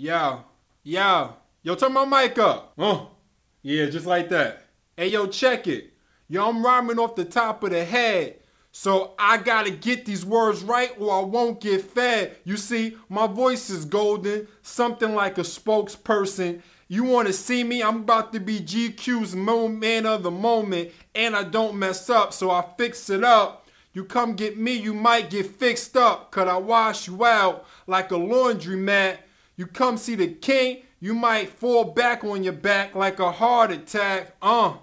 Yo, yo, yo, turn my mic up. Oh, yeah, just like that. Hey, yo, check it. Yo, I'm rhyming off the top of the head. So I gotta get these words right or I won't get fed. You see, my voice is golden, something like a spokesperson. You wanna see me? I'm about to be GQ's man of the moment, and I don't mess up, so I fix it up. You come get me, you might get fixed up, cause I wash you out like a laundry mat. You come see the king, you might fall back on your back like a heart attack. Uh.